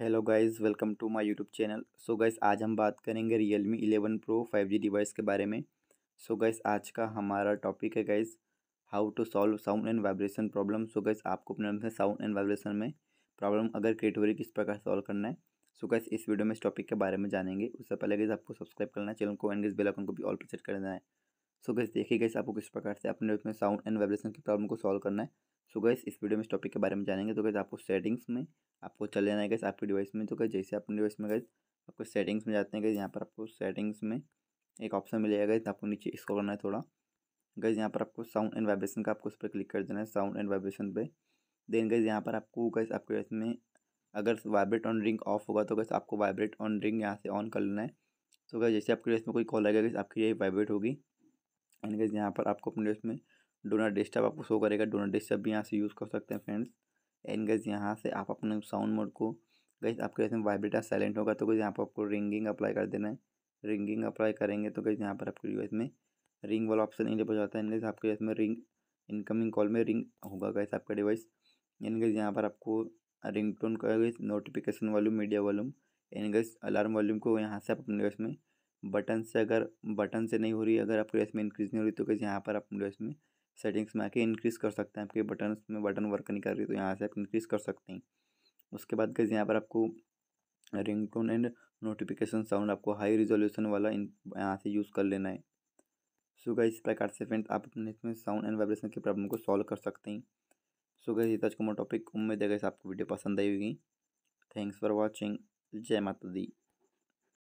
hello guys welcome to my YouTube channel so guys आज हम बात करेंगे Realme eleven pro five G device के बारे में सो so गाइस आज का हमारा टॉपिक है guys how to solve sound and vibration problem so guys आपको अपने साउंड एंड वाइब्रेशन में प्रॉब्लम अगर क्रिएट हो रही किस प्रकार सॉल्व करना है सो so गाइस इस वीडियो में इस टॉपिक के बारे में जानेंगे उससे पहले गाइस आपको सब्सक्राइब करना है चैनल को एंड इस बेलाइकन को भी ऑल पर सेट कर देना है सो गैस देखिए गैस आपको किस प्रकार से अपने उसमें साउंड एंड वाइब्रेशन की प्रॉब्लम को सॉल्व करना है सो गैस इस वीडियो में इस टॉपिक के बारे में जानेंगे तो गैस आपको सेटिंग्स में आपको चले जाना है गैस आपके डिवाइस में तो गैस जैसे अपने डिवाइस में गैस आपको सेटिंग्स में जाते हैं गैस यहाँ पर आपको सेटिंग्स में एक ऑप्शन मिलेगा गैस आपको नीचे इसको करना है थोड़ा गैस यहाँ पर आपको साउंड एंड वाइब्रेशन का आपको उस पर क्लिक कर देना है साउंड एंड वाइब्रेशन पर देन गैस यहाँ पर आपको गैस आपके डिवाइस में अगर वाइब्रेट ऑन रिंग ऑफ होगा तो गैस आपको वाइब्रेट ऑन रिंग यहाँ से ऑन कर लेना है सो गैस जैसे आपके डिवाइस में कोई कॉल आएगा गैस आपकी ये वाइब्रेट होगी एंड गैस यहाँ पर आपको अपने इसमें में डोनर डिस्टर्ब आपको शो करेगा डोनर डिस्टर्ब भी यहाँ से यूज़ कर सकते हैं फ्रेंड्स एंड गैस यहाँ से आप अपने साउंड मोड को गैस आपके जैसे वाइब्रेटर साइलेंट होगा तो गैस यहाँ पर आपको रिंगिंग अप्लाई कर देना है रिंगिंग अप्लाई करेंगे तो गैस यहाँ पर आपके यूएस में रिंग वाला ऑप्शन इनेबल हो जाता है एंड आपके जैसे रिंग इनकमिंग कॉल में रिंग होगा गैस आपका डिवाइस एंड गैस यहाँ पर आपको रिंग टोन का notification volume media volume and guys alarm volume को यहाँ से आप अपने डिवाइस में बटन से अगर बटन से नहीं हो रही अगर आपके इसमें इंक्रीज़ नहीं हो रही तो कैसे यहाँ पर आप इसमें सेटिंग्स में आके इंक्रीज़ कर सकते हैं आपके बटन में बटन वर्क नहीं कर रही तो यहाँ से आप इंक्रीज़ कर सकते हैं उसके बाद कैसे यहाँ पर आपको रिंगटोन एंड नोटिफिकेशन साउंड आपको हाई रिजोल्यूशन वाला यहाँ से यूज़ कर लेना है सो गई इस प्रकार से फ्रेंड आप अपने इसमें साउंड एंड वाइब्रेशन की प्रॉब्लम को सॉल्व कर सकते हैं सो गई आज का मेरा टॉपिक उम्मीद है कैसे आपको वीडियो पसंद आई होगी थैंक्स फॉर वॉचिंग जय माता दी